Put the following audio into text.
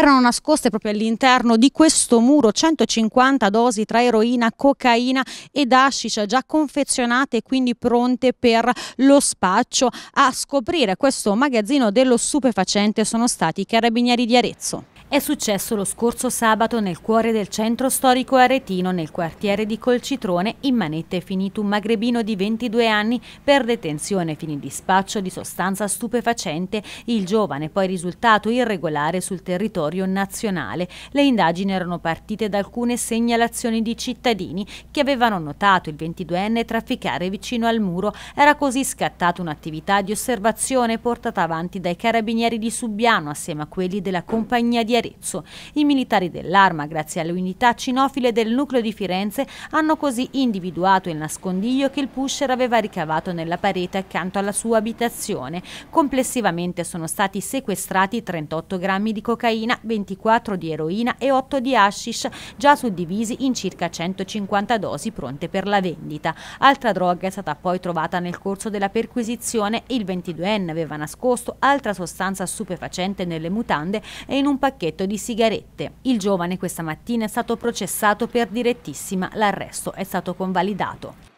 Erano nascoste proprio all'interno di questo muro 150 dosi tra eroina, cocaina ed hashish già confezionate e quindi pronte per lo spaccio. A scoprire questo magazzino dello stupefacente sono stati i carabinieri di Arezzo. È successo lo scorso sabato nel cuore del centro storico aretino, nel quartiere di Colcitrone, in manette è finito un magrebino di 22 anni per detenzione fini dispaccio di sostanza stupefacente, il giovane poi risultato irregolare sul territorio nazionale. Le indagini erano partite da alcune segnalazioni di cittadini che avevano notato il 22enne trafficare vicino al muro. Era così scattata un'attività di osservazione portata avanti dai carabinieri di Subiano assieme a quelli della compagnia di Arezzo. I militari dell'Arma, grazie alle unità cinofile del nucleo di Firenze, hanno così individuato il nascondiglio che il pusher aveva ricavato nella parete accanto alla sua abitazione. Complessivamente sono stati sequestrati 38 grammi di cocaina, 24 di eroina e 8 di hashish, già suddivisi in circa 150 dosi pronte per la vendita. Altra droga è stata poi trovata nel corso della perquisizione e il 22enne aveva nascosto altra sostanza stupefacente nelle mutande e in un pacchetto pacchetto di sigarette. Il giovane questa mattina è stato processato per direttissima, l'arresto è stato convalidato.